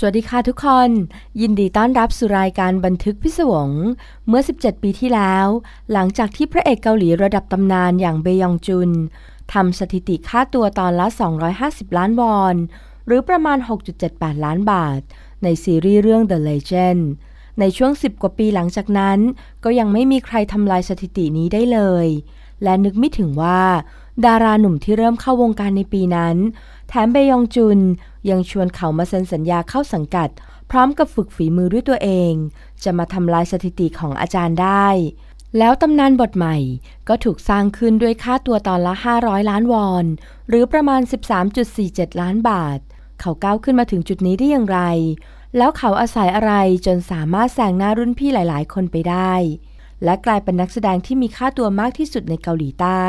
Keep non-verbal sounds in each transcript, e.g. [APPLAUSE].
สวัสดีค่ะทุกคน ยินดีต้อนรับสู่รายการบันทึกพิศวง เมื่อ 17 ปีที่แล้ว หลังจากที่พระเอกเกาหลีระดับตำนานอย่างเบยองจุนทำสถิติค่าตัวตอนละ 250 ล้านวอน หรือประมาณ 6.78 ล้านบาท ในซีรีส์เรื่อง The Legend ในช่วง 10 กว่าปีหลังจากนั้น ก็ยังไม่มีใครทำลายสถิตินี้ได้เลย และนึกไม่ถึงว่าดาราหนุ่มที่เริ่มเข้าวงการในปีนั้น แถมเบยองจุนยังชวนเขามาเซ็นสัญญาเข้าสังกัด พร้อมกับฝึกฝีมือด้วยตัวเอง จะมาทำลายสถิติของอาจารย์ได้ แล้วตำนานบทใหม่ ก็ถูกสร้างขึ้นด้วยค่าตัวตอนละ 500 ล้านวอน หรือประมาณ 13.47 ล้านบาท เขาก้าวขึ้นมาถึงจุดนี้ได้อย่างไร แล้วเขาอาศัยอะไรจนสามารถแซงหน้ารุ่นพี่หลายๆ คนไปได้ และกลายเป็นนักแสดงที่มีค่าตัวมากที่สุดในเกาหลีใต้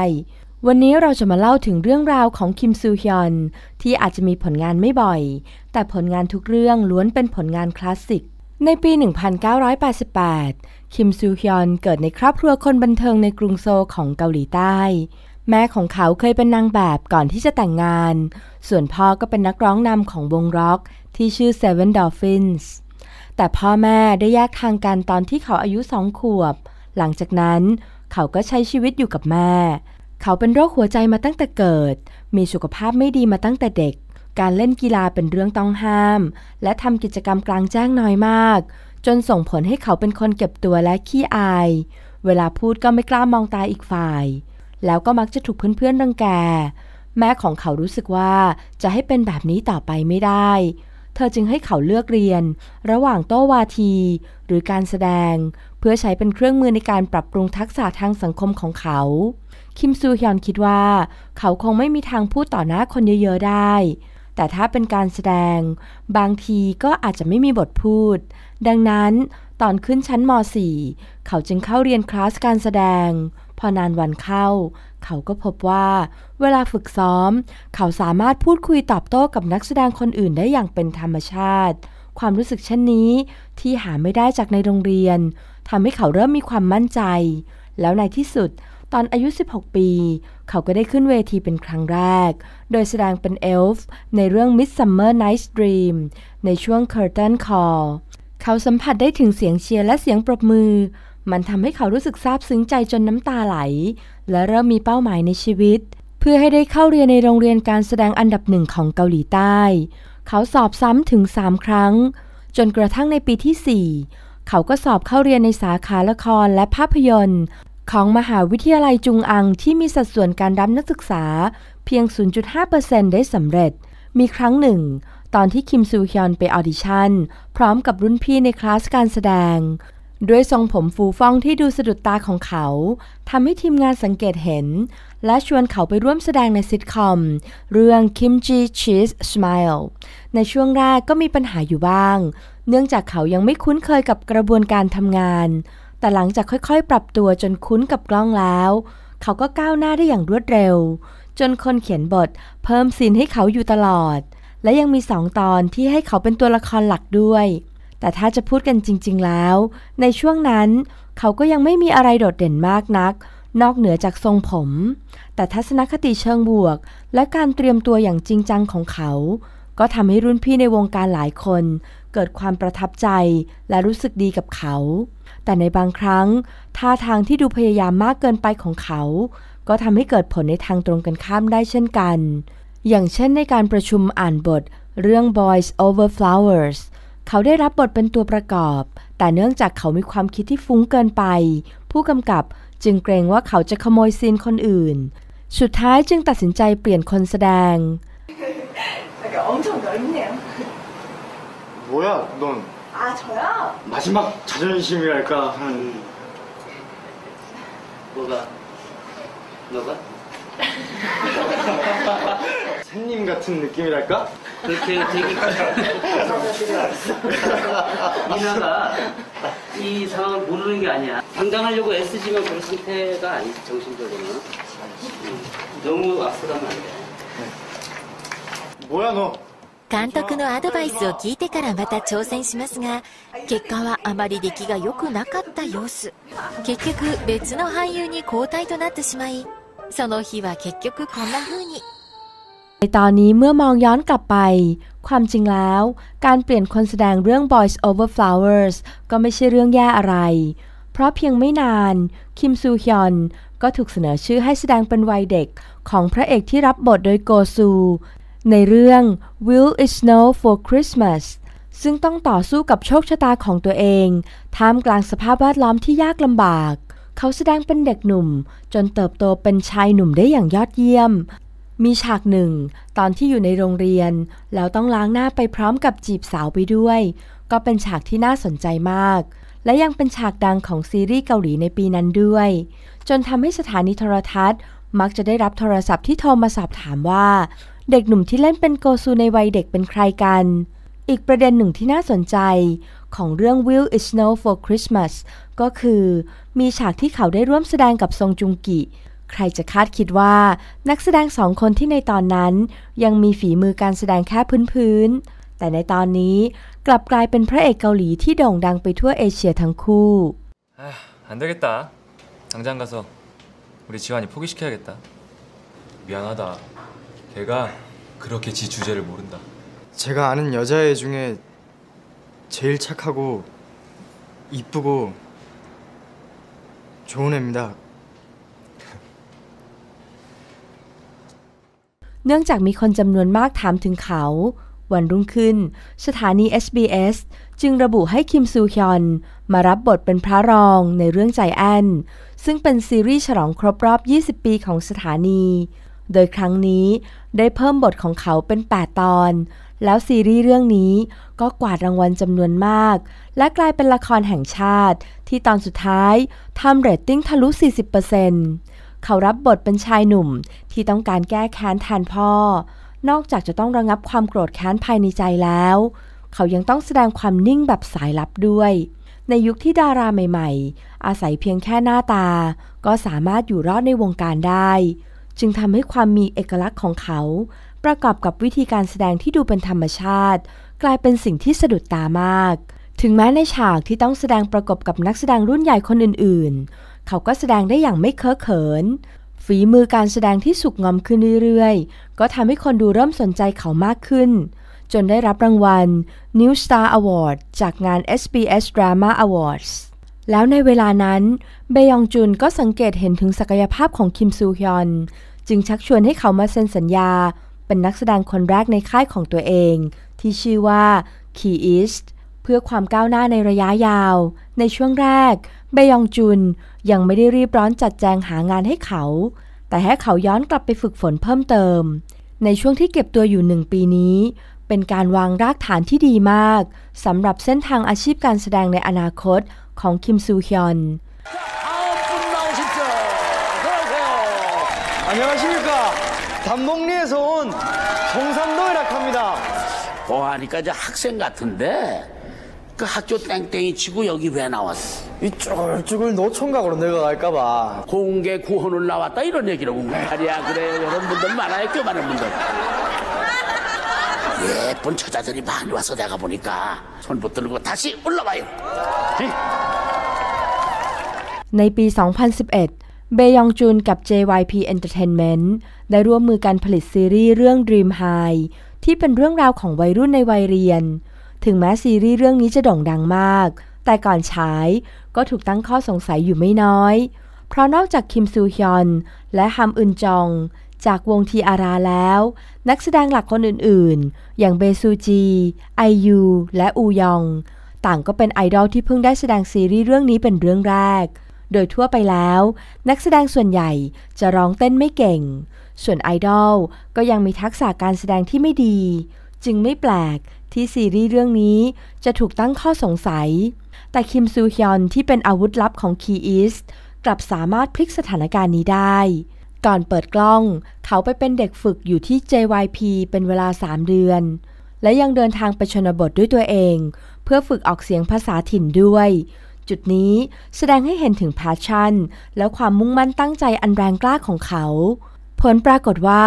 วันนี้เราจะมาเล่าถึงเรื่องราวของคิมซูฮยอนที่อาจจะมีผลงานไม่บ่อย แต่ผลงานทุกเรื่องล้วนเป็นผลงานคลาสสิก ในปี 1988คิมซูฮยอนเกิดในครอบครัวคนบันเทิงในกรุงโซลของเกาหลีใต้ แม่ของเขาเคยเป็นนางแบบก่อนที่จะแต่งงาน ส่วนพ่อก็เป็นนักร้องนำของวงร็อก ที่ชื่อ Seven Dolphins แต่พ่อแม่ได้แยกทางกันตอนที่เขาอายุสองขวบ หลังจากนั้น เขาก็ใช้ชีวิตอยู่กับแม่เขาเป็นโรคหัวใจมาตั้งแต่เกิด มีสุขภาพไม่ดีมาตั้งแต่เด็ก การเล่นกีฬาเป็นเรื่องต้องห้าม และทำกิจกรรมกลางแจ้งน้อยมาก จนส่งผลให้เขาเป็นคนเก็บตัวและขี้อาย เวลาพูดก็ไม่กล้ามองตาอีกฝ่าย แล้วก็มักจะถูกเพื่อนๆรังแก แม่ของเขารู้สึกว่าจะให้เป็นแบบนี้ต่อไปไม่ได้ เธอจึงให้เขาเลือกเรียนระหว่างโต้วาที หรือการแสดงเพื่อใช้เป็นเครื่องมือในการปรับปรุงทักษะทางสังคมของเขา คิมซูฮยอนคิดว่า เขาคงไม่มีทางพูดต่อหน้าคนเยอะๆได้ แต่ถ้าเป็นการแสดง บางทีก็อาจจะไม่มีบทพูด ดังนั้น ตอนขึ้นชั้นม .4 เขาจึงเข้าเรียนคลาสการแสดง พอนานวันเข้า เขาก็พบว่า เวลาฝึกซ้อม เขาสามารถพูดคุยตอบโต้กับนักแสดงคนอื่นได้อย่างเป็นธรรมชาติ ความรู้สึกเช่นนี้ที่หาไม่ได้จากในโรงเรียนทำให้เขาเริ่มมีความมั่นใจ แล้วในที่สุด ตอนอายุ 16 ปี เขาก็ได้ขึ้นเวทีเป็นครั้งแรก โดยแสดงเป็นเอลฟ์ในเรื่อง m i s s u m m e r Night's Dream ในช่วง Curtain Call เขาสัมผัสได้ถึงเสียงเชียร์และเสียงปรบมือ มันทำให้เขารู้สึกซาบซึ้งใจจนน้ำตาไหล และเริ่มมีเป้าหมายในชีวิต เพื่อให้ได้เข้าเรียนในโรงเรียนการแสดงอันดับหนึ่งของเกาหลีใต้ เขาสอบซ้ำถึง 3 ครั้ง จนกระทั่งในปีที่4เขาก็สอบเข้าเรียนในสาขาละครและภาพยนตร์ ของมหาวิทยาลัยจุงอังที่มีสัดส่วนการรับนักศึกษาเพียง 0.5%ได้สำเร็จ มีครั้งหนึ่ง ตอนที่คิมซูฮยอนไปออดิชั่นพร้อมกับรุ่นพี่ในคลาสการแสดง ด้วยทรงผมฟูฟ่องที่ดูสะดุดตาของเขาทำให้ทีมงานสังเกตเห็น และชวนเขาไปร่วมแสดงในซิทคอม เรื่อง Kimchi Cheese Smile ในช่วงแรกก็มีปัญหาอยู่บ้างเนื่องจากเขายังไม่คุ้นเคยกับกระบวนการทำงาน แต่หลังจากค่อยๆ ปรับตัวจนคุ้นกับกล้องแล้ว เขาก็ก้าวหน้าได้อย่างรวดเร็ว จนคนเขียนบท เพิ่มซีนให้เขาอยู่ตลอด และยังมีสองตอนที่ให้เขาเป็นตัวละครหลักด้วย แต่ถ้าจะพูดกันจริงๆแล้ว ในช่วงนั้น เขาก็ยังไม่มีอะไรโดดเด่นมากนัก นอกเหนือจากทรงผม แต่ทัศนคติเชิงบวก และการเตรียมตัวอย่างจริงจังของเขา ก็ทำให้รุ่นพี่ในวงการหลายคนเกิดความประทับใจและรู้สึกดีกับเขา แต่ในบางครั้ง ท่าทางที่ดูพยายามมากเกินไปของเขา ก็ทำให้เกิดผลในทางตรงกันข้ามได้เช่นกัน อย่างเช่นในการประชุมอ่านบท เรื่อง Boys Over Flowers เขาได้รับบทเป็นตัวประกอบ แต่เนื่องจากเขามีความคิดที่ฟุ้งเกินไป ผู้กำกับจึงเกรงว่าเขาจะขโมยซีนคนอื่น สุดท้ายจึงตัดสินใจเปลี่ยนคนแสดง 뭐야 넌아 저요? 마지막 자존심이랄까 하는 음. 뭐가? 너가? 샌님 [LAUGHS] 같은 느낌이랄까? 그렇게 되게 이나가이 상황을 모르는 게 아니야 당당하려고 애쓰지만 그런 상태가 아니지 정신적으로는 음. 너무 아프단 말이야 뭐야 너監督のアドバイスを聞いてからまた挑戦しますが結果はあまり出来が良くなかった様子結局別の俳優に交代となってしまいその日は結局こんな風にในตอนนี้เมื่อมองย้อนกลับไป ความจริงแล้ว การเปลี่ยนคนแสดงเรื่อง Boys Over Flowers ก็ไม่ใช่เรื่องแย่อะไร เพราะเพียงไม่นาน คิมซูฮยอน ก็ถูกเสนอชื่อให้แสดงเป็นวัยเด็ก ของพระเอกที่รับบทโดยโกซูในเรื่อง Will It Snow for Christmas ซึ่งต้องต่อสู้กับโชคชะตาของตัวเอง ท่ามกลางสภาพแวดล้อมที่ยากลำบาก เขาแสดงเป็นเด็กหนุ่ม จนเติบโตเป็นชายหนุ่มได้อย่างยอดเยี่ยม มีฉากหนึ่ง ตอนที่อยู่ในโรงเรียน แล้วต้องล้างหน้าไปพร้อมกับจีบสาวไปด้วย ก็เป็นฉากที่น่าสนใจมาก และยังเป็นฉากดังของซีรีส์เกาหลีในปีนั้นด้วย จนทำให้สถานีโทรทัศน์ มักจะได้รับโทรศัพท์ที่โทรมาสอบถามว่าเด็กหนุ่มที่เล่นเป็นโกซูในวัยเด็กเป็นใครกันอีกประเด็นหนึ่งที่น่าสนใจของเรื่อง Will It Snow for Christmas ก็คือมีฉากที่เขาได้ร่วมแสดงกับซงจุงกิใครจะคาดคิดว่านักแสดงสองคนที่ในตอนนั้นยังมีฝีมือการแสดงแค่พื้นๆแต่ในตอนนี้กลับกลายเป็นพระเอกเกาหลีที่โด่งดังไปทั่วเอเชียทั้งคู่안되겠다당장가서우리지환이포기시켜야겠다미안하다걔가그렇게지주제를모른다제가아는여자애중에제일착하고이쁘고좋은애입니다เนื่องจากมีคนจำนวนมากถามถึงเขาวันรุ่งขึ้นสถานี SBS จึงระบุให้คิมซูฮยอนมารับบทเป็นพระรองในเรื่องใจแอนซึ่งเป็นซีรีส์ฉลองครบรอบ20ปีของสถานีโดยครั้งนี้ได้เพิ่มบทของเขาเป็น 8 ตอน แล้วซีรีส์เรื่องนี้ก็กวาดรางวัลจำนวนมาก และกลายเป็นละครแห่งชาติ ที่ตอนสุดท้ายทำเรตติ้งทะลุ 40%เขารับบทเป็นชายหนุ่มที่ต้องการแก้แค้นแทนพ่อ นอกจากจะต้องระงับความโกรธแค้นภายในใจแล้ว เขายังต้องแสดงความนิ่งแบบสายลับด้วย ในยุคที่ดาราใหม่ๆ อาศัยเพียงแค่หน้าตา ก็สามารถอยู่รอดในวงการได้จึงทำให้ความมีเอกลักษณ์ของเขา ประกอบกับวิธีการแสดงที่ดูเป็นธรรมชาติ กลายเป็นสิ่งที่สะดุดตามาก ถึงแม้ในฉากที่ต้องแสดงประกบกับนักแสดงรุ่นใหญ่คนอื่นๆ เขาก็แสดงได้อย่างไม่เคอะเขิน ฝีมือการแสดงที่สุกงอมขึ้นเรื่อยๆ ก็ทำให้คนดูเริ่มสนใจเขามากขึ้น จนได้รับรางวัล New Star Award จากงาน SBS Drama Awards แล้วในเวลานั้นเบยองจุนก็สังเกตเห็นถึงศักยภาพของคิมซูฮยอนจึงชักชวนให้เขามาเซ็นสัญญาเป็นนักแสดงคนแรกในค่ายของตัวเอง ที่ชื่อว่า Key East เพื่อความก้าวหน้าในระยะยาว ในช่วงแรกเบยองจุนยังไม่ได้รีบร้อนจัดแจงหางานให้เขา แต่ให้เขาย้อนกลับไปฝึกฝนเพิ่มเติม ในช่วงที่เก็บตัวอยู่หนึ่งปีนี้ เป็นการวางรากฐานที่ดีมากสำหรับเส้นทางอาชีพการแสดงในอนาคตของคิมซูฮยอน 안녕하십니까. 단목리에서 온 정산도이라 합니다. 어, 뭐 하니까 이제 학생 같은데 그 학교 땡땡이 치고 여기 왜 나왔어? 이 쫄쫄 노총각으로 내려갈까봐 공개 구호를 나왔다 이런 얘기라고 말이야 그래 이런 분들 많아요 꽤 많은 분들 예쁜 처자들이 많이 와서 내가 보니까 손 붙들고 다시 올라와요 네. ใ비ปี2011 เบยองจุนกับ JYP Entertainment ได้ร่วมมือกันผลิตซีรีส์เรื่อง Dream High ที่เป็นเรื่องราวของวัยรุ่นในวัยเรียน ถึงแม้ซีรีส์เรื่องนี้จะโด่งดังมาก แต่ก่อนฉายก็ถูกตั้งข้อสงสัยอยู่ไม่น้อย เพราะนอกจากคิมซูฮยอนและฮัมอึนจอง จากวงทีอาราแล้ว นักแสดงหลักคนอื่นๆ อย่างเบซูจีไอยูและอูยอง ต่างก็เป็นไอดอล ที่เพิ่งได้แสดงซีรีส์เรื่องนี้เป็นเรื่องแรกโดยทั่วไปแล้ว นักแสดงส่วนใหญ่จะร้องเต้นไม่เก่ง ส่วนไอดอลก็ยังมีทักษะการแสดงที่ไม่ดี จึงไม่แปลกที่ซีรีส์เรื่องนี้จะถูกตั้งข้อสงสัย แต่คิมซูฮยอนที่เป็นอาวุธลับของคีอิสกลับสามารถพลิกสถานการณ์นี้ได้ ก่อนเปิดกล้อง เขาไปเป็นเด็กฝึกอยู่ที่ JYP เป็นเวลา3เดือน และยังเดินทางไปชนบทด้วยตัวเอง เพื่อฝึกออกเสียงภาษาถิ่นด้วยจุดนี้แสดงให้เห็นถึงแพชชั่น และความมุ่งมั่นตั้งใจอันแรงกล้าของเขา ผลปรากฏว่า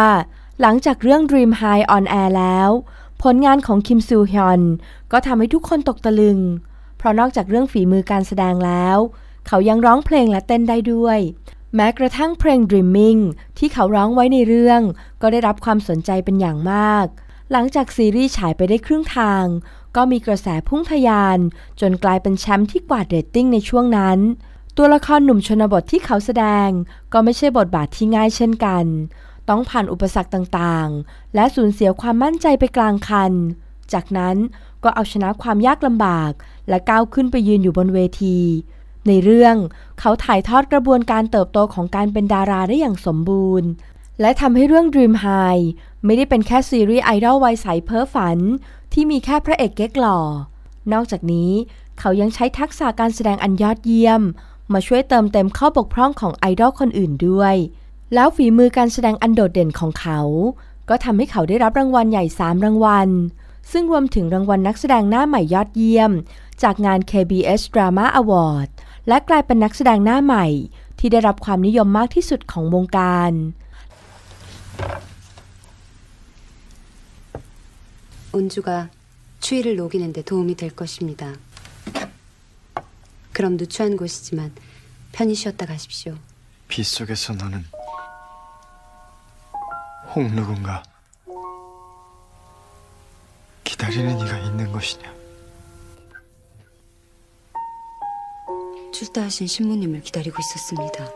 หลังจากเรื่อง Dream High on Air แล้ว ผลงานของคิมซูฮยอนก็ทำให้ทุกคนตกตะลึง เพราะนอกจากเรื่องฝีมือการแสดงแล้ว เขายังร้องเพลงและเต้นได้ด้วย แม้กระทั่งเพลง Dreaming ที่เขาร้องไว้ในเรื่องก็ได้รับความสนใจเป็นอย่างมาก หลังจากซีรีส์ฉายไปได้ครึ่งทางก็มีกระแสพุ่งทยาน จนกลายเป็นแชมป์ที่กวาดเรตติ้งในช่วงนั้น ตัวละครหนุ่มชนบทที่เขาแสดงก็ไม่ใช่บทบาทที่ง่ายเช่นกัน ต้องผ่านอุปสรรคต่างๆ และสูญเสียความมั่นใจไปกลางคัน จากนั้นก็เอาชนะความยากลำบากและก้าวขึ้นไปยืนอยู่บนเวที ในเรื่องเขาถ่ายทอดกระบวนการเติบโตของการเป็นดาราได้อย่างสมบูรณ์ และทำให้เรื่อง Dream High ไม่ได้เป็นแค่ซีรีส์ไอดอลวัยใสเพ้อฝันที่มีแค่พระเอกเก๊กหล่อ นอกจากนี้เขายังใช้ทักษะการแสดงอันยอดเยี่ยม มาช่วยเติมเต็มข้อบกพร่องของไอดอลคนอื่นด้วย แล้วฝีมือการแสดงอันโดดเด่นของเขา ก็ทำให้เขาได้รับรางวัลใหญ่ 3 รางวัล ซึ่งรวมถึงรางวัลนักแสดงหน้าใหม่ยอดเยี่ยม จากงาน KBS Drama Award และกลายเป็นนักแสดงหน้าใหม่ที่ได้รับความนิยมมากที่สุดของวงการ 온주가 추위를 녹이는 데 도움이 될 것입니다. 그럼 누추한 곳이지만 편히 쉬었다 가십시오. 빗속에서 나는 혹 누군가 기다리는 이가 있는 것이냐. 출타하신 신부님을 기다리고 있었습니다.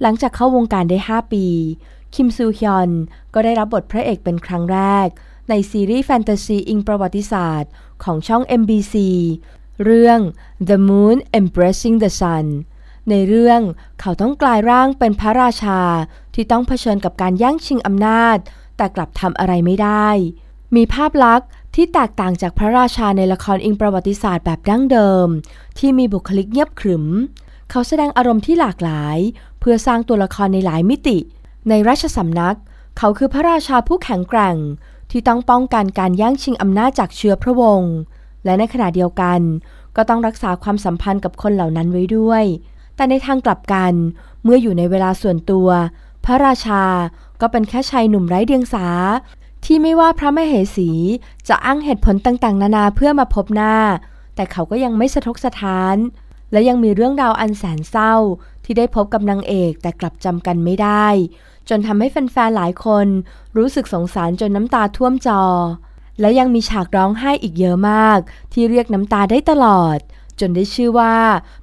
หลังจากเข้าวงการได้5ปี คิมซูฮยอนก็ได้รับบทพระเอกเป็นครั้งแรกในซีรีส์แฟนตาซีอิงประวัติศาสตร์ของช่อง MBC เรื่อง The Moon Embracing the Sun ในเรื่องเขาต้องกลายร่างเป็นพระราชาที่ต้องเผชิญกับการแย่งชิงอำนาจ แต่กลับทำอะไรไม่ได้ มีภาพลักษณ์ที่แตกต่างจากพระราชาในละครอิงประวัติศาสตร์แบบดั้งเดิม ที่มีบุคลิกเงียบขรึม เขาแสดงอารมณ์ที่หลากหลาย เพื่อสร้างตัวละครในหลายมิติในราชสำนัก เขาคือพระราชาผู้แข็งแกร่ง ที่ต้องป้องกันการแย่งชิงอำนาจจากเชื้อพระวงศ์และในขณะเดียวกัน ก็ต้องรักษาความสัมพันธ์กับคนเหล่านั้นไว้ด้วย แต่ในทางกลับกันเมื่ออยู่ในเวลาส่วนตัว พระราชาก็เป็นแค่ชายหนุ่มไร้เดียงสา ที่ไม่ว่าพระมเหสีจะอ้างเหตุผลต่างๆ นานาเพื่อมาพบหน้า แต่เขาก็ยังไม่สะทกสะท้าน และยังมีเรื่องราวอันแสนเศร้าที่ได้พบกับนางเอกแต่กลับจำกันไม่ได้จนทำให้แฟนๆ หลายคน รู้สึกสงสารจนน้ำตาท่วมจอ และยังมีฉากร้องไห้อีกเยอะมาก ที่เรียกน้ำตาได้ตลอด จนได้ชื่อว่า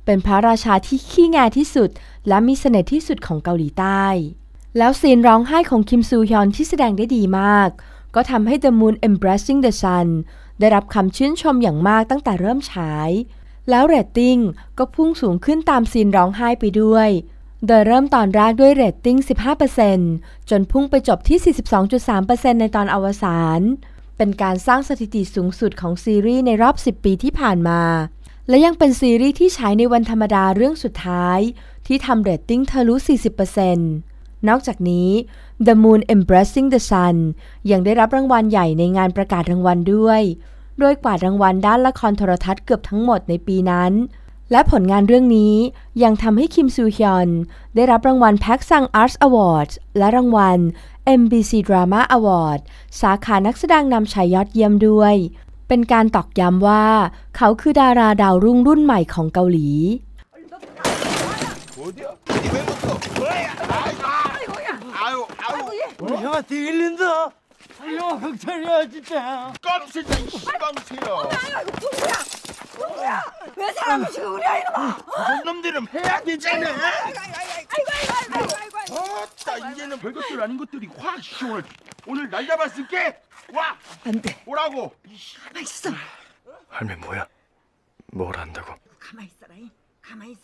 เป็นพระราชาที่ขี้แงที่สุด และมีเสน่ห์ที่สุดของเกาหลีใต้ แล้วซีนร้องไห้ของคิมซูฮยอนที่แสดงได้ดีมาก ก็ทำให้ The Moon Embracing the Sun ได้รับคำชื่นชมอย่างมากตั้งแต่เริ่มฉาย แล้วเรตติ้งก็พุ่งสูงขึ้นตามซีนร้องไห้ไปด้วยโดยเริ่มตอนแรกด้วยเรตติ้ง 15%จนพุ่งไปจบที่ 42.3%ในตอนอวสาน เป็นการสร้างสถิติสูงสุดของซีรีส์ในรอบ 10 ปีที่ผ่านมา และยังเป็นซีรีส์ที่ฉายในวันธรรมดาเรื่องสุดท้าย ที่ทำเรตติ้งทะลุ 40%นอกจากนี้ The Moon Embracing the Sun ยังได้รับรางวัลใหญ่ในงานประกาศรางวัลด้วย โดยกวาดรางวัลด้านละครโทรทัศน์เกือบทั้งหมดในปีนั้นและผลงานเรื่องนี้ยังทำให้คิมซูฮยอนได้รับรางวัลแพ็กซังอาร์ตอวอร์ดและรางวัล MBC Drama Award สาขานักแสดงนำชายยอดเยี่ยมด้วยเป็นการตอกย้ำว่าเขาคือดาราดาวรุ่งรุ่นใหม่ของเกาหลี아유아유우리형한테일린다 이거 극철이야 진짜. 깜짝이야 시방새야. 아니야 이거 누구야? 누구야? 왜 사람을 지금 우리 아이놈아? 그런 어? 놈들은 해야 되잖아. 아이고 아이고 아이고 아이고 아이고. 어따 이제는 별것들 아닌 것들이 확시원 오늘 날 잡았을게. 와. 안 돼. 오라고. 가만 있어. 할매 뭐야? 뭘 한다고? 가만 있어라. 가만 있어.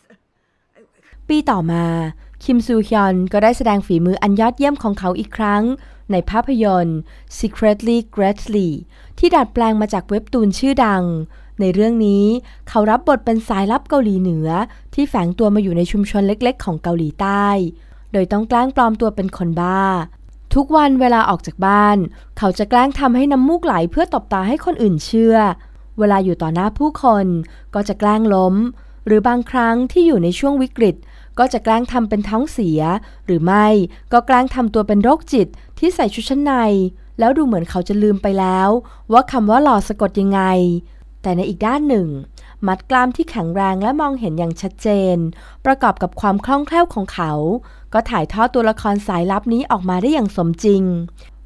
ปีต่อมาคิมซูฮยอนก็ได้แสดงฝีมืออันยอดเยี่ยมของเขาอีกครั้งในภาพยนตร์ Secretly Greatly ที่ดัดแปลงมาจากเว็บตูนชื่อดัง ในเรื่องนี้เขารับบทเป็นสายลับเกาหลีเหนือ ที่แฝงตัวมาอยู่ในชุมชนเล็กๆ ของเกาหลีใต้ โดยต้องแกล้งปลอมตัวเป็นคนบ้า ทุกวันเวลาออกจากบ้าน เขาจะแกล้งทำให้น้ำมูกไหลเพื่อตบตาให้คนอื่นเชื่อ เวลาอยู่ต่อหน้าผู้คน ก็จะแกล้งล้ม หรือบางครั้งที่อยู่ในช่วงวิกฤตก็จะแกล้งทำเป็นท้องเสียหรือไม่ก็แกล้งทำตัวเป็นโรคจิตที่ใส่ชุดชั้นใน แล้วดูเหมือนเขาจะลืมไปแล้ว ว่าคำว่าหล่อสะกดยังไง แต่ในอีกด้านหนึ่ง มัดกล้ามที่แข็งแรงและมองเห็นอย่างชัดเจน ประกอบกับความคล่องแคล่วของเขา ก็ถ่ายทอดตัวละครสายลับนี้ออกมาได้อย่างสมจริง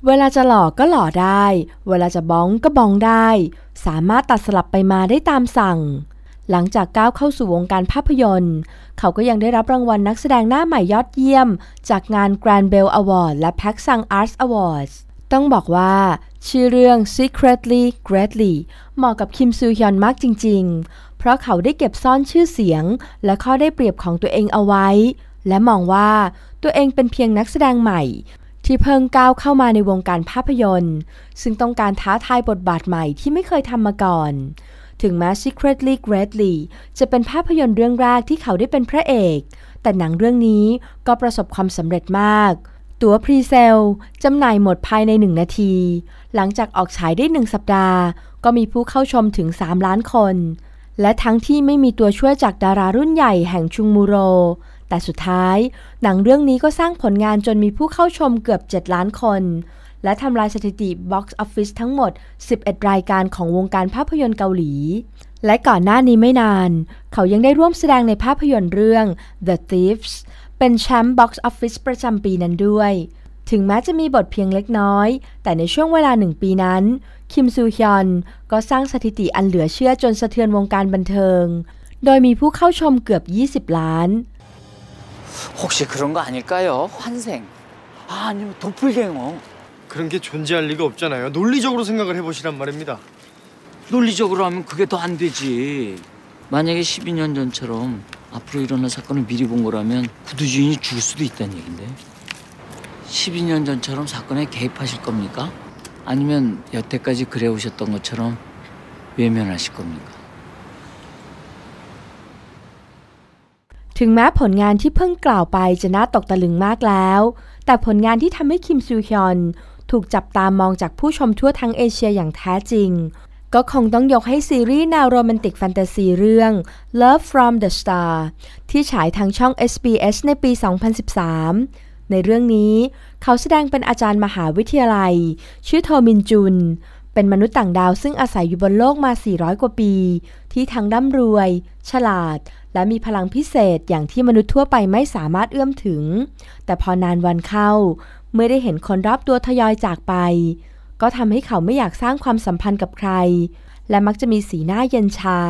เวลาจะหล่อก็หล่อได้ เวลาจะบ้องก็บ้องได้ สามารถตัดสลับไปมาได้ตามสั่งหลังจากก้าวเข้าสู่วงการภาพยนตร์ เขาก็ยังได้รับรางวัลนักแสดงหน้าใหม่ยอดเยี่ยมจากงาน Grand Bell Award และ p a k s a n g Arts Awards ต้องบอกว่า ชื่อเรื่อง Secretly Greatly เหมาะกับคิมซูฮยอนมากจริงๆ เพราะเขาได้เก็บซ่อนชื่อเสียง และข้อได้เปรียบของตัวเองเอาไว้ และมองว่าตัวเองเป็นเพียงนักแสดงใหม่ ที่เพิ่งก้าวเข้ามาในวงการภาพยนตร์ ซึ่งต้องการท้าทายบทบาทใหม่ที่ไม่เคยทำมาก่อนถึงแม้ Secretly Greatly จะเป็นภาพยนตร์เรื่องแรกที่เขาได้เป็นพระเอก แต่หนังเรื่องนี้ก็ประสบความสำเร็จมาก ตั๋วพรีเซลจำหน่ายหมดภายใน 1 นาที หลังจากออกฉายได้ 1 สัปดาห์ ก็มีผู้เข้าชมถึง 3 ล้านคน และทั้งที่ไม่มีตัวช่วยจากดารารุ่นใหญ่แห่งชุงมูโร แต่สุดท้ายหนังเรื่องนี้ก็สร้างผลงานจนมีผู้เข้าชมเกือบ 7 ล้านคนและทำลายสถิติบ็อกซ์ออฟฟิศทั้งหมด11รายการของวงการภาพยนตร์เกาหลีและก่อนหน้านี้ไม่นานเขายังได้ร่วมแสดงในภาพยนตร์เรื่อง The Thieves เป็นแชมป์บ็อกซ์ออฟฟิศประจำปีนั้นด้วยถึงแม้จะมีบทเพียงเล็กน้อยแต่ในช่วงเวลาหนึ่งปีนั้นคิมซูฮยอนก็สร้างสถิติอันเหลือเชื่อจนสะเทือนวงการบันเทิงโดยมีผู้เข้าชมเกือบ20ล้าน혹시그런거아닐까요환생아아니면도플갱어 그런 게 존재할 리가 없잖아요. 논리적으로 생각을 해보시란 말입니다. 논리적으로 하면 그게 더 안 되지. 만약에 12년 전처럼 앞으로 일어날 사건을 미리 본 거라면 구두주인이 죽을 수도 있다는 얘긴데. 12년 전처럼 사건에 개입하실 겁니까? 아니면 여태까지 그래오셨던 것처럼 외면하실 겁니까?ถึงแม้ผลงานที่เพิ่งกล่าวไปจะน่าตกตะลึงมากแล้ว แต่ผลงานที่ทำให้คิมซูฮยอนถูกจับตามองจากผู้ชมทั่วทั้งเอเชียอย่างแท้จริง ก็คงต้องยกให้ซีรีส์แนวโรแมนติกแฟนตาซีเรื่อง Love from the Star ที่ฉายทางช่อง SBS ในปี 2013 ในเรื่องนี้เขาแสดงเป็นอาจารย์มหาวิทยาลัย ชื่อโทมินจุน เป็นมนุษย์ต่างดาวซึ่งอาศัยอยู่บนโลกมา 400 กว่าปี ที่ทั้งร่ำรวย ฉลาด และมีพลังพิเศษอย่างที่มนุษย์ทั่วไปไม่สามารถเอื้อมถึง แต่พอนานวันเข้าเมื่อได้เห็นคนรอบตัวทยอยจากไป ก็ทำให้เขาไม่อยากสร้างความสัมพันธ์กับใคร และมักจะมีสีหน้าเย็นชา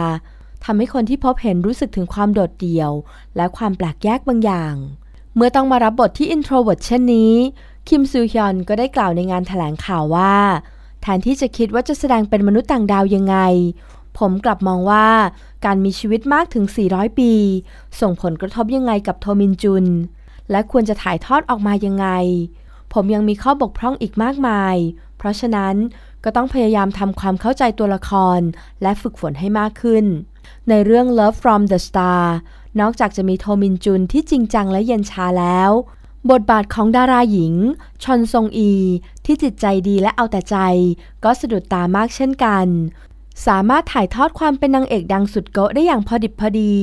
ทำให้คนที่พบเห็นรู้สึกถึงความโดดเดี่ยว และความแปลกแยกบางอย่าง เมื่อต้องมารับบทที่อินโทรเวิร์ตเช่นนี้ คิมซูฮยอนก็ได้กล่าวในงานถแถลงข่าวว่า แทนที่จะคิดว่าจะแสดงเป็นมนุษย์ต่างดาวยังไง ผมกลับมองว่า การมีชีวิตมากถึง 400 ปี ส่งผลกระทบยังไงกับโทมินจุน และควรจะถ่ายทอดออกมายังไงผมยังมีข้อบกพร่องอีกมากมาย เพราะฉะนั้นก็ต้องพยายามทำความเข้าใจตัวละครและฝึกฝนให้มากขึ้น ในเรื่อง Love from the Star นอกจากจะมีโทมินจุนที่จริงจังและเย็นชาแล้ว บทบาทของดาราหญิงชอนซงอี ที่จิตใจดีและเอาแต่ใจ ก็สะดุดตามากเช่นกัน สามารถถ่ายทอดความเป็นนางเอกดังสุดโกะได้อย่างพอดิบพอดี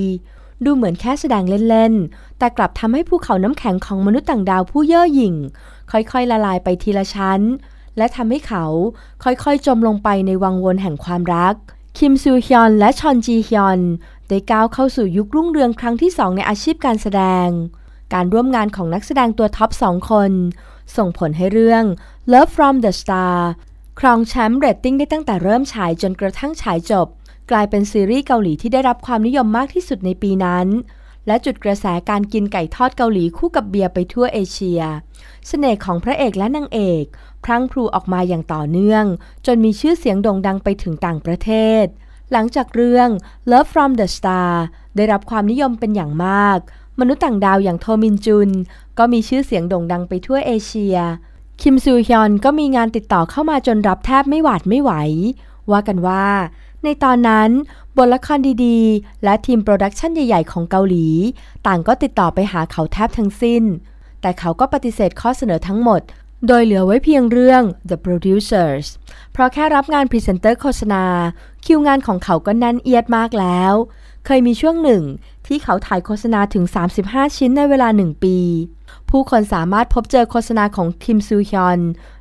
ดูเหมือนแค่แสดงเล่นๆ แต่กลับทำให้ภูเขาน้ำแข็งของมนุษย์ต่างดาวผู้เย่อหยิ่งค่อยๆ ละลายไปทีละชั้น และทำให้เขาค่อยๆ จมลงไปในวังวนแห่งความรัก คิมซูฮยอนและชอนจีฮยอนได้ก้าวเข้าสู่ยุครุ่งเรืองครั้งที่สองในอาชีพการแสดง การร่วมงานของนักแสดงตัวท็อปสองคน ส่งผลให้เรื่อง Love from the Star ครองแชมป์เรตติ้งได้ตั้งแต่เริ่มฉายจนกระทั่งฉายจบ กลายเป็นซีรีส์เกาหลีที่ได้รับความนิยมมากที่สุดในปีนั้นและจุดกระแสการกินไก่ทอดเกาหลีคู่กับเบียร์ไปทั่วเอเชียสเสน่ห์ของพระเอกและนางเอก พรั่งพรูออกมาอย่างต่อเนื่อง จนมีชื่อเสียงโด่งดังไปถึงต่างประเทศ หลังจากเรื่อง Love from the Star ได้รับความนิยมเป็นอย่างมาก มนุษย์ต่างดาวอย่างโทมินจุน ก็มีชื่อเสียงโด่งดังไปทั่วเอเชีย คิมซูฮยอนก็มีงานติดต่อเข้ามาจนรับแทบไม่หวาดไม่ไหว ว่ากันว่าในตอนนั้นบทละครดีๆ และทีมโปรดักชันใหญ่ๆ ของเกาหลี ต่างก็ติดต่อไปหาเขาแทบทั้งสิ้น แต่เขาก็ปฏิเสธข้อเสนอทั้งหมด โดยเหลือไว้เพียงเรื่อง The Producers เพราะแค่รับงานพรีเซนเตอร์โฆษณา คิวงานของเขาก็แน่นเอียดมากแล้ว เคยมีช่วงหนึ่ง ที่เขาถ่ายโฆษณาถึง 35 ชิ้นในเวลา 1 ปีผู้คนสามารถพบเจอโฆษณาของคิมซูฮยอน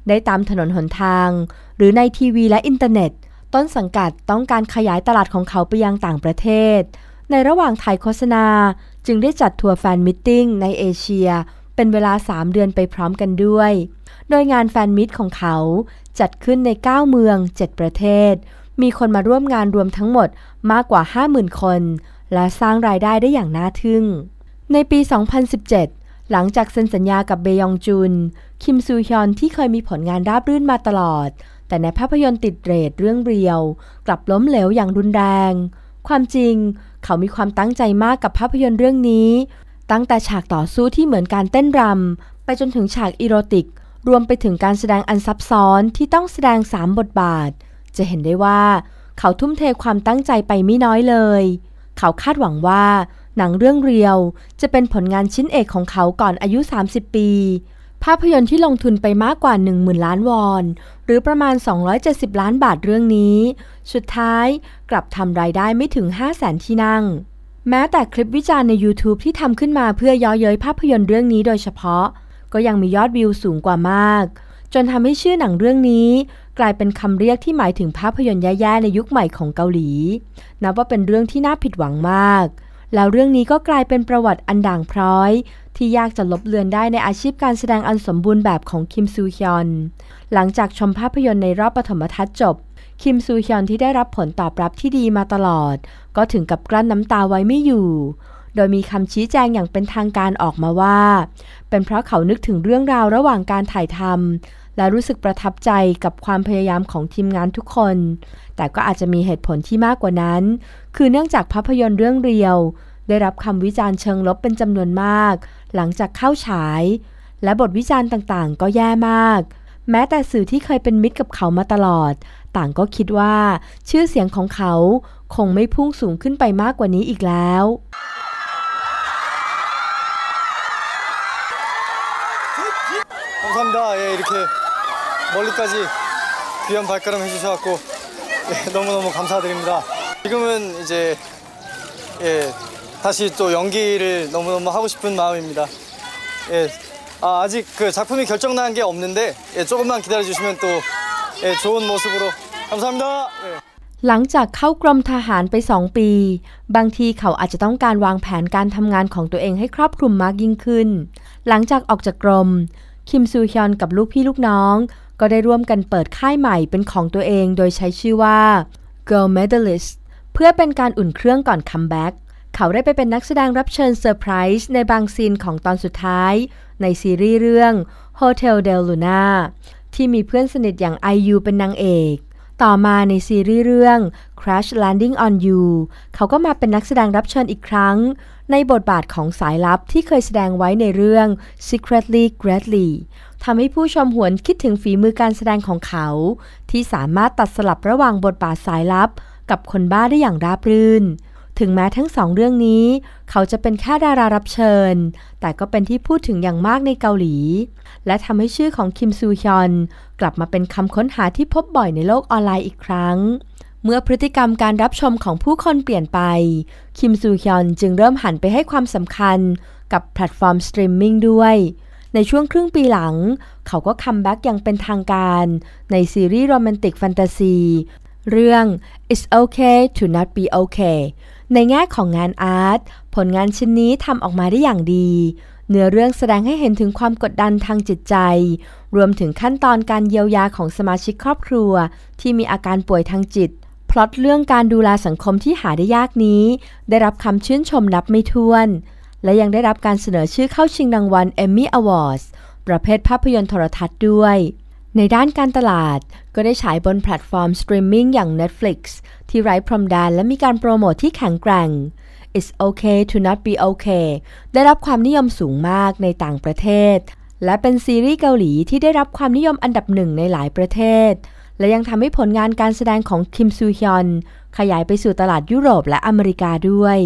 ได้ตามถนนหนทาง หรือในทีวี และอินเทอร์เน็ตต้นสังกัดต้องการขยายตลาดของเขาไปยังต่างประเทศ ในระหว่างถ่ายโฆษณาจึงได้จัดทัวร์แฟนมิทติ้งในเอเชีย เป็นเวลา 3 เดือนไปพร้อมกันด้วย โดยงานแฟนมิทของเขาจัดขึ้นใน 9 เมือง 7 ประเทศ มีคนมาร่วมงานรวมทั้งหมดมากกว่า 50,000 คน และสร้างรายได้ได้อย่างน่าทึ่ง ในปี 2017 หลังจากเซ็นสัญญากับเบยองจุนคิมซูฮยอนที่เคยมีผลงานราบรื่นมาตลอดแต่ในภาพยนตร์ติดเรทเรื่องเรียว กลับล้มเหลวอย่างรุนแรง ความจริงเขามีความตั้งใจมากกับภาพยนตร์เรื่องนี้ ตั้งแต่ฉากต่อสู้ที่เหมือนการเต้นรำไปจนถึงฉากอีโรติกรวมไปถึงการแสดงอันซับซ้อนที่ต้องแสดง3บทบาทจะเห็นได้ว่าเขาทุ่มเทความตั้งใจไปไม่น้อยเลย เขาคาดหวังว่า หนังเรื่องเรียวจะเป็นผลงานชิ้นเอกของเขาก่อนอายุ 30 ปีภาพยนตร์ที่ลงทุนไปมากกว่า10,000 ล้านวอน หรือประมาณ 270 ล้านบาทเรื่องนี้ สุดท้ายกลับทำรายได้ไม่ถึง 5 0 0แสนที่นั่ง แม้แต่คลิปวิจารณ์ใน YouTube ที่ทำขึ้นมาเพื่อย้อเย้ยภาพยนตร์เรื่องนี้โดยเฉพาะ ก็ยังมียอดวิวสูงกว่ามาก จนทำให้ชื่อหนังเรื่องนี้ กลายเป็นคำเรียกที่หมายถึงภาพยนตร์แย่ๆในยุคใหม่ของเกาหลี นับว่าเป็นเรื่องที่น่าผิดหวังมากแล้วเรื่องนี้ก็กลายเป็นประวัติอันด่างพร้อยที่ยากจะลบเลือนได้ในอาชีพการแสดงอันสมบูรณ์แบบของคิมซูฮยอน หลังจากชมภาพยนตร์ในรอบปฐมทัศน์จบ คิมซูฮยอนที่ได้รับผลตอบรับที่ดีมาตลอด ก็ถึงกับกลั้นน้ำตาไว้ไม่อยู่ โดยมีคำชี้แจงอย่างเป็นทางการออกมาว่า เป็นเพราะเขานึกถึงเรื่องราวระหว่างการถ่ายทำ และรู้สึกประทับใจกับความพยายามของทีมงานทุกคน แต่ก็อาจจะมีเหตุผลที่มากกว่านั้น คือเนื่องจากภาพยนตร์เรื่องเรียว ได้รับคำวิจารณ์เชิงลบเป็นจำนวนมากหลังจากเข้าฉายและบทวิจารณ์ต่างๆก็แย่มากแม้แต่สื่อที่เคยเป็นมิตรกับเขามาตลอดต่างก็คิดว่าชื่อเสียงของเขาคงไม่พุ่งสูงขึ้นไปมากกว่านี้อีกแล้ว감사합니다예이렇게멀리까지귀한발걸음해주셔갖고예너무너무감사드립니다지금은이제예다시또연기를너무너무하고싶은마음입니다예아아직그작품이결정난게없는데예조금만기다려주시면또예좋은모습으로감사합니다예หลังจากเข้ากรมทหารไปสองปีบางทีเขาอาจจะต้องการวางแผนการทำงานของตัวเองให้ครอบคลุมมากยิ่งขึ้นหลังจากออกจากกรมคิมซูฮยอนกับลูกพี่ลูกน้องก็ได้ร่วมกันเปิดค่ายใหม่เป็นของตัวเองโดยใช้ชื่อว่า Girl Medalist เพื่อเป็นการอุ่นเครื่องก่อนคัมแบ็กเขาได้ไปเป็นนักแสดงรับเชิญเซอร์ไพรส์ในบางซีนของตอนสุดท้าย ในซีรีส์เรื่อง Hotel Del Luna ที่มีเพื่อนสนิทอย่างไอยูเป็นนางเอก ต่อมาในซีรีส์เรื่อง Crash Landing on You เขาก็มาเป็นนักแสดงรับเชิญอีกครั้ง ในบทบาทของสายลับที่เคยแสดงไว้ในเรื่อง Secretly g r a t l y ทำให้ผู้ชมหวนคิดถึงฝีมือการแสดงของเขา ที่สามารถตัดสลับระหว่างบทบาทสายลับกับคนบ้าได้อย่างราบรื่นถึงแม้ทั้งสองเรื่องนี้ เขาจะเป็นแค่ดารารับเชิญ แต่ก็เป็นที่พูดถึงอย่างมากในเกาหลี และทำให้ชื่อของคิมซูฮยอนกลับมาเป็นคำค้นหาที่พบบ่อยในโลกออนไลน์อีกครั้ง เมื่อพฤติกรรมการรับชมของผู้คนเปลี่ยนไป คิมซูฮยอนจึงเริ่มหันไปให้ความสำคัญกับแพลตฟอร์มสตรีมมิ่งด้วย ในช่วงครึ่งปีหลัง เขาก็คัมแบ็กอย่างเป็นทางการในซีรีส์โรแมนติกแฟนตาซีเรื่อง It's Okay to Not Be Okay ในแง่ของงานอาร์ต ผลงานชิ้นนี้ทำออกมาได้อย่างดี เนื้อเรื่องแสดงให้เห็นถึงความกดดันทางจิตใจ รวมถึงขั้นตอนการเยียวยาของสมาชิกครอบครัว ที่มีอาการป่วยทางจิต พล็อตเรื่องการดูแลสังคมที่หาได้ยากนี้ ได้รับคำชื่นชมนับไม่ถ้วน และยังได้รับการเสนอชื่อเข้าชิงรางวัลเอมมี่อวอร์ประเภทภาพยนตร์โทรทัศน์ด้วยในด้านการตลาดก็ได้ฉายบนแพลตฟอร์มสตรีมมิ่งอย่าง Netflix ที่ไร้พรมแดนและมีการโปรโมทที่แข็งแกร่ง It's okay to not be okay ได้รับความนิยมสูงมากในต่างประเทศ และเป็นซีรีส์เกาหลีที่ได้รับความนิยมอันดับหนึ่งในหลายประเทศ และยังทำให้ผลงานการแสดงของคิมซูฮยอนขยายไปสู่ตลาดยุโรปและอเมริกาด้วย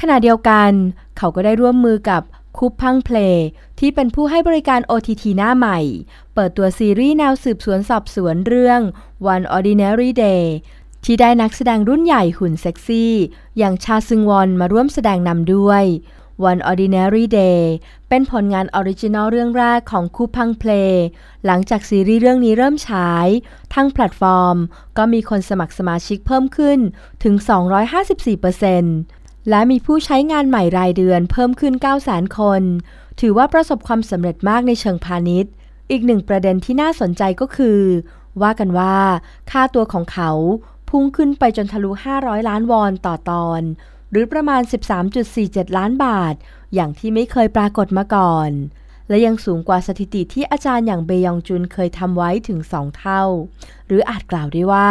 ขณะเดียวกัน เขาก็ได้ร่วมมือกับคุปพังเพลงที่เป็นผู้ให้บริการ OTT หน้าใหม่ เปิดตัวซีรีส์แนวสืบสวนสอบสวนเรื่อง One Ordinary Day ที่ได้นักแสดงรุ่นใหญ่หุ่นเซ็กซี่ อย่างชาซึงวอนมาร่วมแสดงนำด้วย One Ordinary Day เป็นผลงานออริจินอลเรื่องแรกของคูพังเพลงหลังจากซีรีส์เรื่องนี้เริ่มฉาย ทั้งแพลตฟอร์มก็มีคนสมัครสมาชิกเพิ่มขึ้นถึง 254%เและมีผู้ใช้งานใหม่รายเดือนเพิ่มขึ้น9 0 0 0 0นคน ถือว่าประสบความสำเร็จมากในเชิงพาณิชย์ อีกหนึ่งประเด็นที่น่าสนใจก็คือ ว่ากันว่า ค่าตัวของเขาพุ่งขึ้นไปจนทะลุ500 ล้านวอนต่อตอน หรือประมาณ 13.47 ล้านบาท อย่างที่ไม่เคยปรากฏมาก่อน และยังสูงกว่าสถิติที่อาจารย์อย่างเบยองจุนเคยทำไว้ถึง2เท่า หรืออาจกล่าวได้ว่า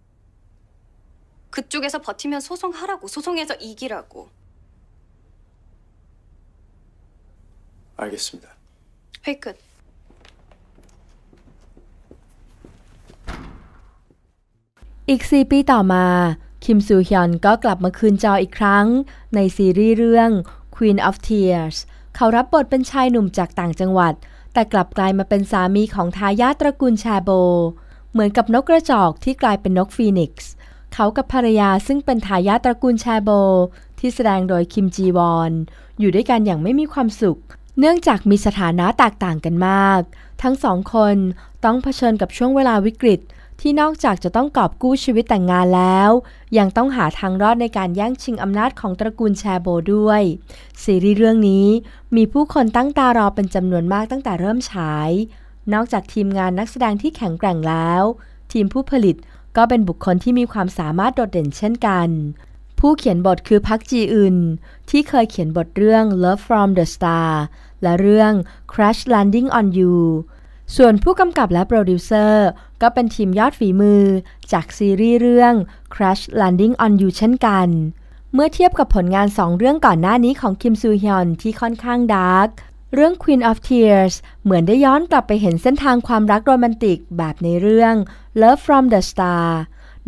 그쪽에서버티면소송하라고소송해서이기라고알겠습니다회의끝อีก4ปีต่อมาคิมซูฮยอนก็กลับมาคืนจออีกครั้งในซีรีส์เรื่อง Queen of Tears เขารับบทเป็นชายหนุ่มจากต่างจังหวัดแต่กลับกลายมาเป็นสามีของทายาทตระกูลชาโบเหมือนกับนกกระจอกที่กลายเป็นนกฟีนิกซ์เขากับภรรยาซึ่งเป็นทายาทตระกูลแชโบ ที่แสดงโดยคิมจีวอนอยู่ด้วยกันอย่างไม่มีความสุข เนื่องจากมีสถานะแตกต่างกันมาก ทั้งสองคนต้องเผชิญกับช่วงเวลาวิกฤต ที่นอกจากจะต้องกอบกู้ชีวิตแต่งงานแล้ว ยังต้องหาทางรอดในการแย่งชิงอำนาจของตระกูลแชโบด้วยซีรีส์เรื่องนี้มีผู้คนตั้งตารอเป็นจำนวนมากตั้งแต่เริ่มฉาย นอกจากทีมงานนักแสดงที่แข็งแกร่งแล้ว ทีมผู้ผลิตก็เป็นบุคคลที่มีความสามารถโดดเด่นเช่นกัน ผู้เขียนบทคือพักจีอึนที่เคยเขียนบทเรื่อง Love from the Star และเรื่อง Crash Landing on You ส่วนผู้กำกับและโปรดิวเซอร์ ก็เป็นทีมยอดฝีมือจากซีรีส์เรื่อง Crash Landing on You เช่นกัน เมื่อเทียบกับผลงานสองเรื่องก่อนหน้านี้ของคิมซูฮยอนที่ค่อนข้างดาร์กเรื่อง Queen of Tears เหมือนได้ย้อนกลับไปเห็นเส้นทางความรักโรแมนติกแบบในเรื่อง Love from the Star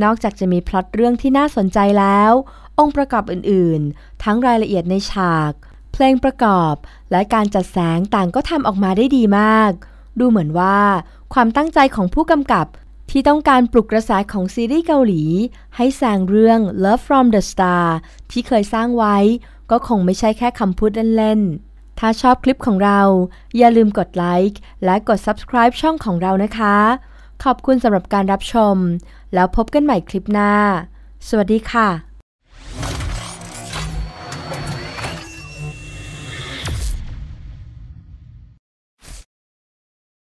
นอกจากจะมีพล็อตเรื่องที่น่าสนใจแล้ว องค์ประกอบอื่นๆ ทั้งรายละเอียดในฉาก เพลงประกอบและการจัดแสงต่างก็ทำออกมาได้ดีมาก ดูเหมือนว่าความตั้งใจของผู้กำกับ ที่ต้องการปลุกกระแสของซีรีส์เกาหลี ให้แซงเรื่อง Love from the Star ที่เคยสร้างไว้ ก็คงไม่ใช่แค่คำพูดเล่นๆถ้าชอบคลิปของเราอย่าลืมกดไลค์และกด subscribe ช่องของเรานะคะ ขอบคุณสำหรับการรับชมแล้วพบกันใหม่คลิปหน้า สวัสดีค่ะ